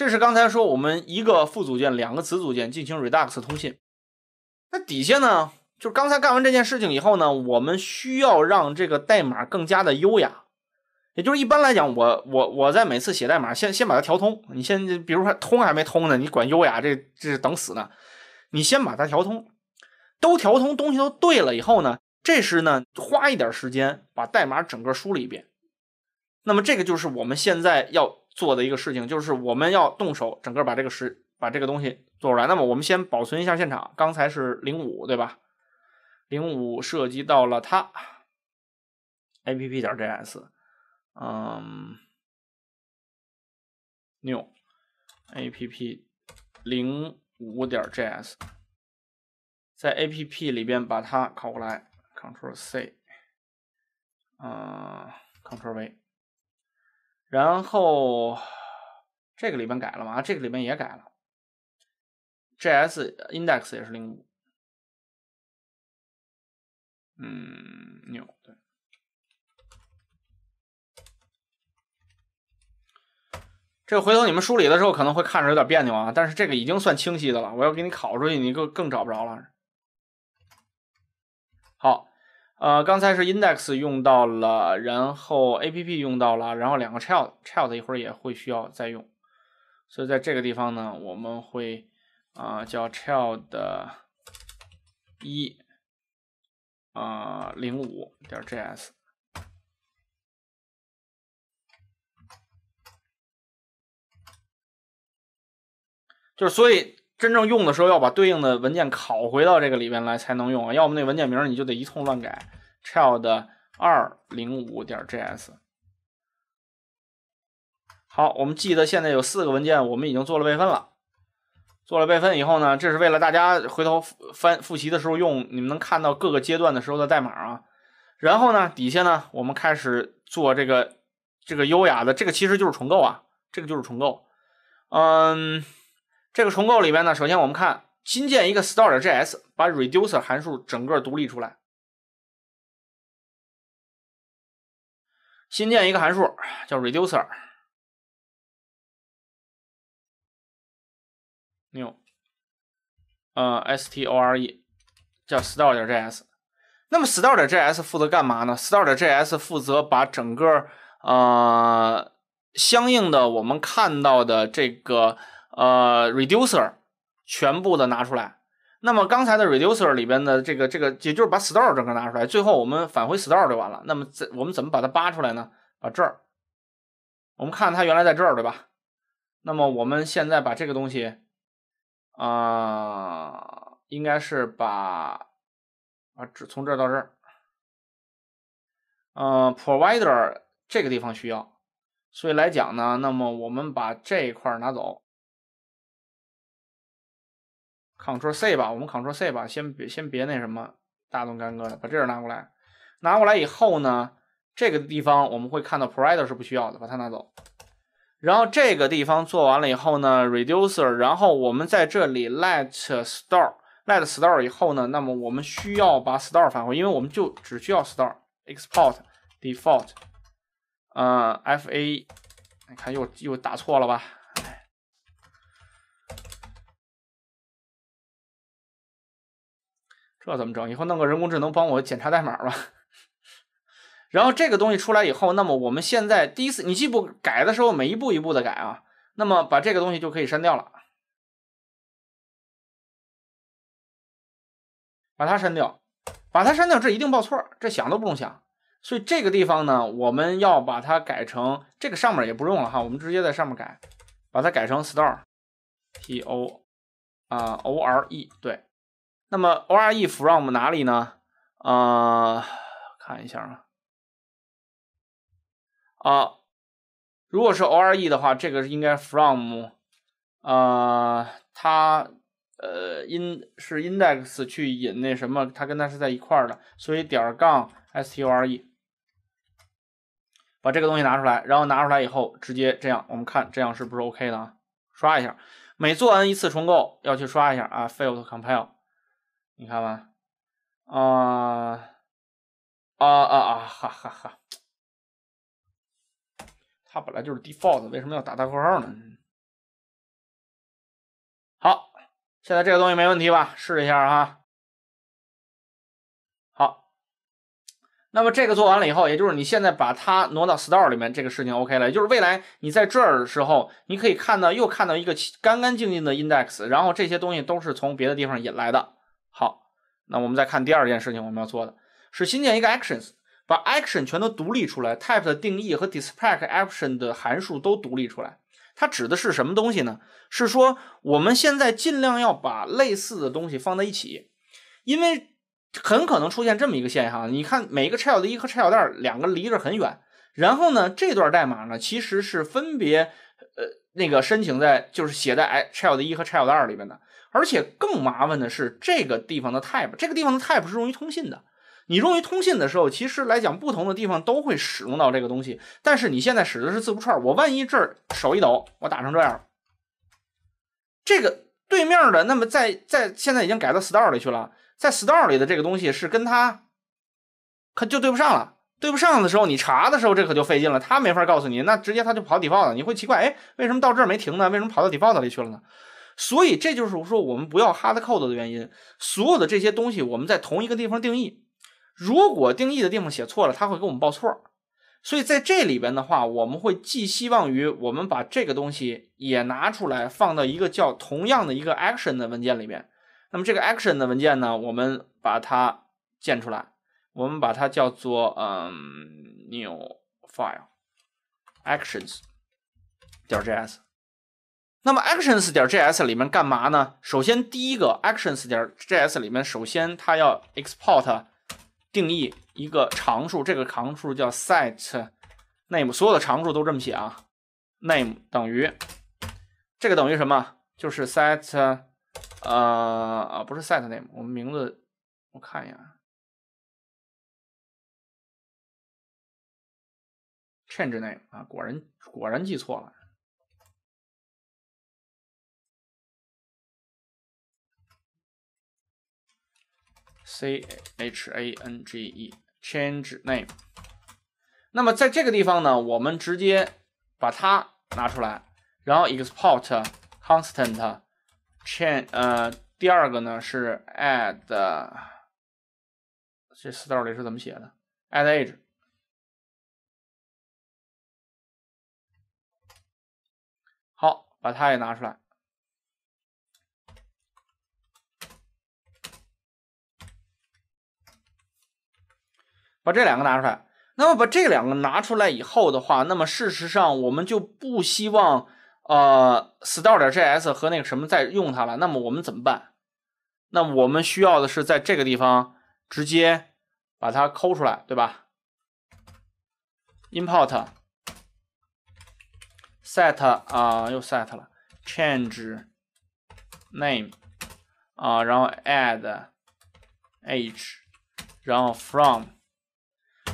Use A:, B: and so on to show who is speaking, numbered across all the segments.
A: 这是刚才说我们一个副组件、两个子组件进行 Redux 通信。那底下呢，就是刚才干完这件事情以后呢，我们需要让这个代码更加的优雅。也就是一般来讲，我我我在每次写代码，先先把它调通。你先比如说通还没通呢，你管优雅这这等死呢。你先把它调通，都调通，东西都对了以后呢，这时呢花一点时间把代码整个梳理一遍。那么这个就是我们现在要。做的一个事情就是我们要动手，整个把这个事把这个东西做出来。那么我们先保存一下现场，刚才
B: 是零五对吧？零五涉及到了它，app 点 js，嗯，new app 零五点 js，
A: 在 app 里边把它拷过来，control c，嗯 c o n t r o l v。然后
B: 这个里边改了吗？这个里边也改了，JS index 也是零五，嗯，牛，对。这个回头你
A: 们梳理的时候可能会看着有点别扭啊，但是这个已经算清晰的了。我要给你考出去，你更更找不着了。好。呃，刚才是 index 用到了，然后 app 用到了，然后两个 child child 一会儿也会需要再用，所以在这个地方呢，我们会啊叫 child
B: 一啊零五点 js，就是所以。真正用的时候要把对应的文件拷
A: 回到这个里边来才能用啊，要么那文件名你就得一通乱改。child 二零五点 js。好，我们记得现在有四个文件，我们已经做了备份了。做了备份以后呢，这是为了大家回头翻复习的时候用，你们能看到各个阶段的时候的代码啊。然后呢，底下呢，我们开始做这个这个优雅的，这个其实就是重构啊，这个就是重构。嗯。这个重构里面呢，首先我们看新建一个 store.js，
B: 把 reducer 函数整个独立出来。新建一个函数叫 reducer，new，呃，store
A: 叫 store.js。那么 store.js 负责干嘛呢？store.js 负责把整个呃相应的我们看到的这个。呃，reducer 全部的拿出来。那么刚才的 reducer 里边的这个这个，也就是把 store 整个拿出来，最后我们返回 store 就完了。那么这我们怎么把它扒出来呢？把这儿，我们看它原来在这儿，对吧？那么我们现在把这个东西啊，应该是把啊，只从这儿到这儿，嗯，provider 这个地方需要。所以来讲呢，那么我们把这一块拿走。Ctrl+C 吧，我们 Ctrl+C 吧，先别先别那什么，大动干戈的，把这个拿过来。拿过来以后呢，这个地方我们会看到 Provider 是不需要的，把它拿走。然后这个地方做完了以后呢，Reducer，然后我们在这里 let store，let store 以后呢，那么我们需要把 store 返回，因为我们就只需要 store。export
B: default，嗯，fa，你看又又打错了吧。这怎么整？以后弄个人工智能帮我检查代码吧。然后
A: 这个东西出来以后，那么我们现在第一次你既不改的时候，每一步一步的改啊。那么
B: 把这个东西就可以删掉了，把它删掉，把它删掉，这一定报错，这想都不用想。所以这个
A: 地方呢，我们要把它改成这个上面也不用了哈，我们直接在上面改，把它改成 star，t o，啊 o r e 对。那么 O R E from 哪里呢？啊，看一下啊。啊，如果是 O R E 的话，这个是应该 from 啊，它呃 in 是 index 去引那什么，它跟它是在一块儿的，所以点杠 S T o R E 把这个东西拿出来，然后拿出来以后直接这样，我们看这样是不是 OK 的啊？刷一下，每做完一次重构要去刷一下啊，f a i e t d compile。你看吧，啊啊啊啊哈哈哈！
B: 它本来就是 default，为什么要打大括号呢？好，现在这个东西没问题吧？试一下哈。好，那么这个做完了以后，也就是
A: 你现在把它挪到 store 里面，这个事情 OK 了。也就是未来你在这的时候，你可以看到又看到一个干干净净的 index，然后这些东西都是从别的地方引来的。好，那我们再看第二件事情，我们要做的是新建一个 actions，把 action 全都独立出来，type 的定义和 dispatch action 的函数都独立出来。它指的是什么东西呢？是说我们现在尽量要把类似的东西放在一起，因为很可能出现这么一个现象：你看，每一个 child 一和 child 二两个离着很远，然后呢，这段代码呢其实是分别呃那个申请在就是写在哎 child 一和 child 二里面的。而且更麻烦的是，这个地方的 type，这个地方的 type 是用于通信的。你用于通信的时候，其实来讲，不同的地方都会使用到这个东西。但是你现在使的是字符串，我万一这儿手一抖，我打成这样，这个对面的，那么在在现在已经改到 store 里去了，在 store 里的这个东西是跟它可就对不上了。对不上的时候，你查的时候，这可就费劲了。他没法告诉你，那直接他就跑 d e f a u l 了。你会奇怪，哎，为什么到这儿没停呢？为什么跑到 d e f a u l t 里去了呢？所以这就是说我们不要 hard code 的原因。所有的这些东西我们在同一个地方定义，如果定义的地方写错了，它会给我们报错。所以在这里边的话，我们会寄希望于我们把这个东西也拿出来放到一个叫同样的一个 action 的文件里面。那么这个 action 的文件呢，我们把它建出来，我们把它叫做嗯 new file actions 点 js。那么 actions 点 js 里面干嘛呢？首先第一个 actions 点 js 里面，首先它要 export 定义一个常数，这个常数叫 set name，所有的常数都这么写啊。name 等于
B: 这个等于什么？就是 set，呃啊不是 set name，我们名字我看一眼，change name 啊，果然果然记错了。c h a n g e change name，
A: 那么在这个地方呢，我们直接把它拿出来，然后 export constant change，呃，第二个呢是 add，
B: 这 s t o r 里是怎么写的？add age，好，把它也拿出来。
A: 把这两个拿出来，那么把这两个拿出来以后的话，那么事实上我们就不希望呃 store 点 js 和那个什么再用它了。那么我们怎么办？那我们需要的是在这个地方直接把它抠出来，对吧？import set 啊，又 set 了，change name 啊，然后 add age，然后 from。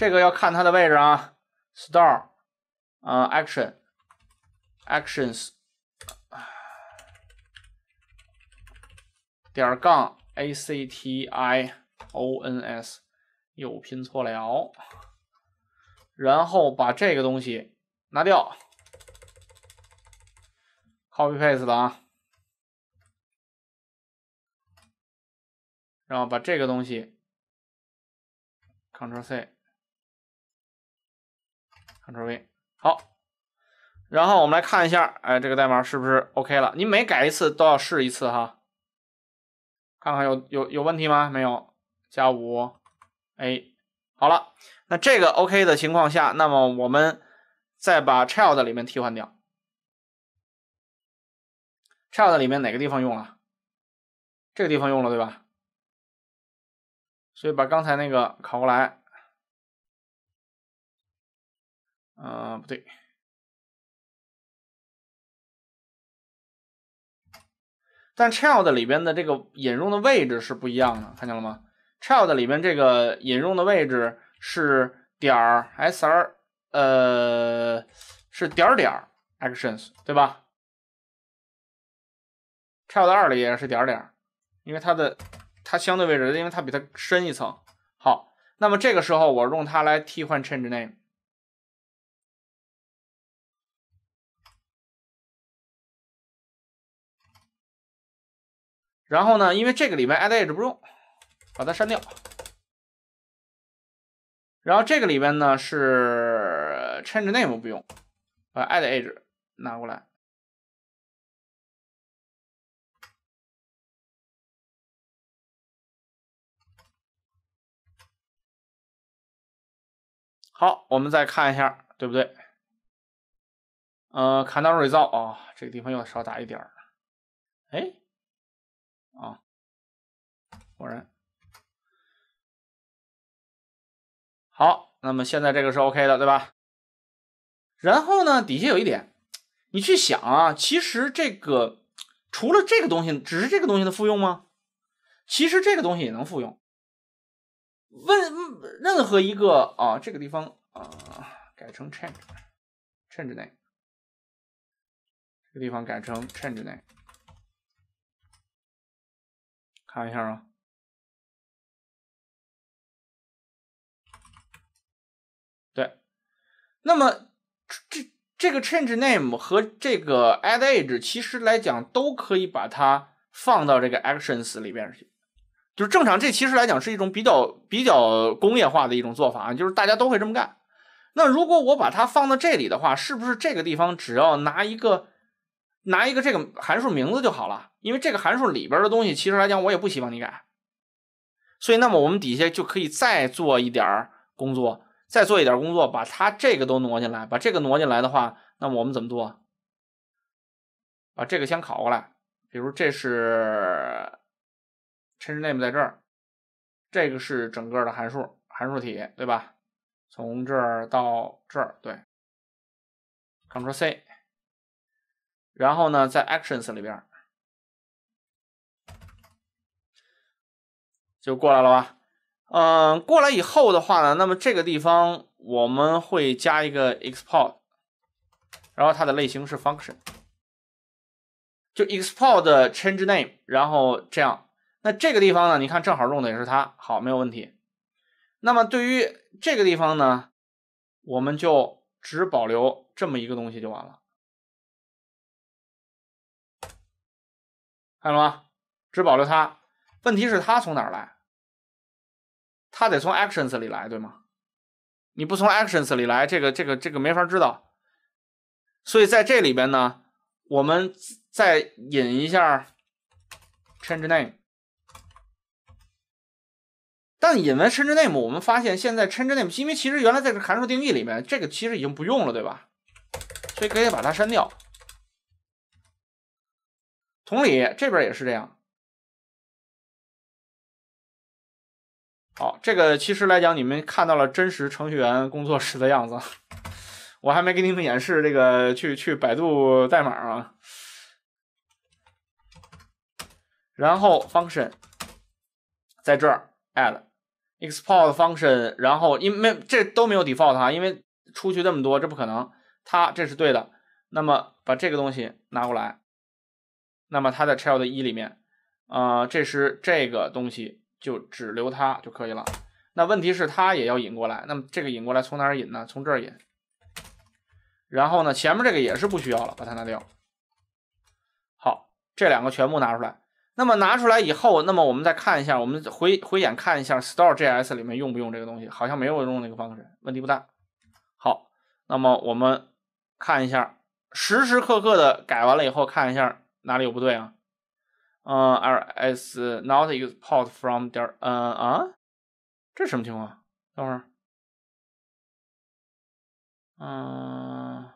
A: 这个要看它的位置啊 s t a r a c t i o n a c t i o n s 点杠 a c t i o n s，又拼错了，
B: 然后把这个东西拿掉，copy paste 的啊，然后把这个东西 c t r l c。
A: 好，然后我们来看一下，哎，这个代码是不是 OK 了？你每改一次都要试一次哈，看看有有有问题吗？没有，加五 A，好了，那这个 OK 的情况下，那么我们再把 child 里面替换掉
B: ，child 里面哪个地方用了？这个地方用了，对吧？所以把刚才那个拷过来。啊，不对，但 child 里边的这个引用的位置是不一样
A: 的，看见了吗？child 里边这个引用的位置是点 s r，呃，是点点 actions，对吧？child 二里也是点点因为它的它相对
B: 位置，因为它比它深一层。好，那么这个时候我用它来替换 change name。然后呢，因为这个里边 add edge 不用，把它删掉。然后这个里边呢是 change name 不用，把 add edge 拿过来。好，我们再看一下，对不对？呃 c a t r e s u l e 啊，这个地方要少打一点儿。哎。啊，果然好，那么现在这个是 OK 的，对吧？然后呢，底下有一点，你去想啊，其实
A: 这个除了这个东西，只是这个东西的复用吗？其实这个东西也能复用。问任何一个啊，这个地方啊，
B: 改成 change，change name，这个地方改成 change name。看一下啊，对，那么这这个 change name 和这个 add age，
A: 其实来讲都可以把它放到这个 actions 里边去，就是正常，这其实来讲是一种比较比较工业化的一种做法，就是大家都会这么干。那如果我把它放到这里的话，是不是这个地方只要拿一个？拿一个这个函数名字就好了，因为这个函数里边的东西，其实来讲我也不希望你改。所以，那么我们底下就可以再做一点儿工作，再做一点儿工作，把它这个都挪进来，把这个挪进来的话，那么我们怎么做？把这个先拷过来，比如这是 change name 在这儿，
B: 这个是整个的函数函数体，对吧？从这儿到这儿，对，Ctrl+C。然后呢，在 Actions 里边
A: 就过来了吧。嗯，过来以后的话呢，那么这个地方我们会加一个 export，然后它的类型是 function，就 export change name，然后这样。那这个地方呢，你看正好用的也是它，好，没有问题。那么对于这个地方呢，我们就只保留这么一个东西就完了。
B: 看了吗？只保留它。问题是它从哪儿来？它得从 actions 里来，对吗？你不从 actions
A: 里来，这个、这个、这个没法知道。所以在这里边呢，我们再引一下 change name。但引完 change name，我们发现现在 change name，因为其实原来在这函数定义里
B: 面，这个其实已经不用了，对吧？所以可以把它删掉。同理，这边也是这样。好，这个其实来讲，你们看到了真实程序员工作时的
A: 样子。我还没给你们演示这个去去百度代码啊。然后 function 在这儿 add export function，然后因为这都没有 default 啊，因为出去那么多，这不可能。它这是对的。那么把这个东西拿过来。那么它的 child 一里面，呃，这是这个东西就只留它就可以了。那问题是它也要引过来，那么这个引过来从哪儿引呢？从这儿引。然后呢，前面这个也是不需要了，把它拿掉。好，这两个全部拿出来。那么拿出来以后，那么我们再看一下，我们回回眼看一下 store js 里面用不用这个东西，好像没有用那个方式，问题不大。好，那么我们看一下，时时刻刻的改完了以后看一下。哪里有不对啊？嗯 i s not u s e p o r t from 点
B: 嗯啊，这什么情况？等会儿，嗯，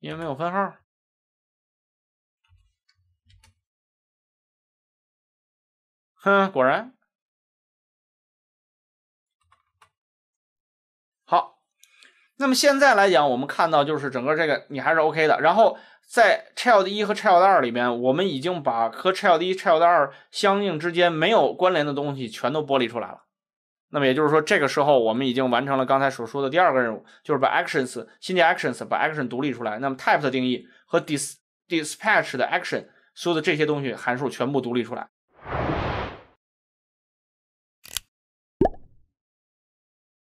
B: 因为没有分号，哼，果然。那么现在来讲，我们看到就是整个这个你还是 OK 的。然后在
A: Child 一和 Child 二里面，我们已经把和 Child 一、Child 二相应之间没有关联的东西全都剥离出来了。那么也就是说，这个时候我们已经完成了刚才所说的第二个任务，就是把 Actions、新建 Actions、把 Action 独立出来。那么 Type 的定义和 Dis
B: Dispatch 的 Action 所有的这些东西函数全部独立出来。